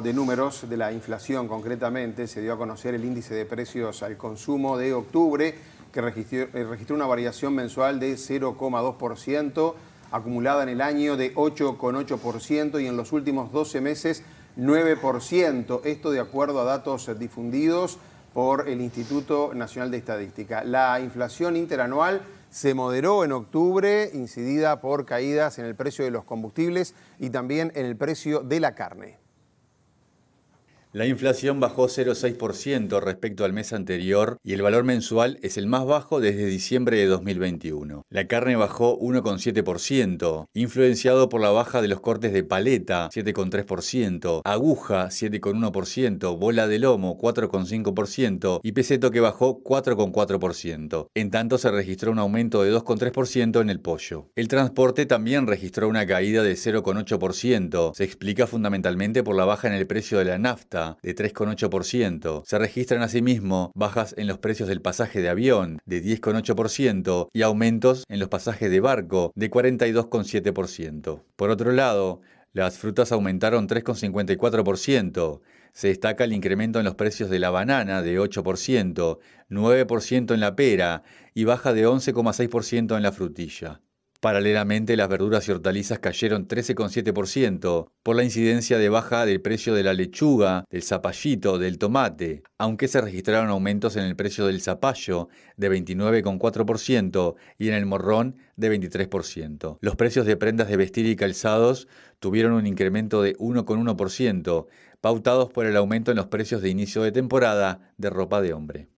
de números de la inflación concretamente se dio a conocer el índice de precios al consumo de octubre que eh, registró, una variación mensual de 0,2% acumulada en el año de 8,8% y en los últimos 12 meses 9%, esto de acuerdo a datos difundidos por el Instituto Nacional de Estadística. La inflación interanual se moderó en octubre, incidida por caídas en el precio de los combustibles y también en el precio de la carne. La inflación bajó 0,6% respecto al mes anterior y el valor mensual es el más bajo desde diciembre de 2021. La carne bajó 1,7%, influenciado por la baja de los cortes de paleta, 7,3%, aguja, 7,1%, bola de lomo, 4,5% y peseto que bajó 4,4%. En tanto se registró un aumento de 2,3% en el pollo. El transporte también registró una caída de 0,8%. Se explica fundamentalmente por la baja en el precio de la nafta de 3,8%. Se registran asimismo bajas en los precios del pasaje de avión de 10,8% y aumentos en los pasajes de barco de 42,7%. Por otro lado, las frutas aumentaron 3,54%. Se destaca el incremento en los precios de la banana de 8%, 9% en la pera y baja de 11,6% en la frutilla. Paralelamente, las verduras y hortalizas cayeron 13,7% por la incidencia de baja del precio de la lechuga, del zapallito, del tomate, aunque se registraron aumentos en el precio del zapallo de 29,4% y en el morrón de 23%. Los precios de prendas de vestir y calzados tuvieron un incremento de 1,1%, pautados por el aumento en los precios de inicio de temporada de ropa de hombre.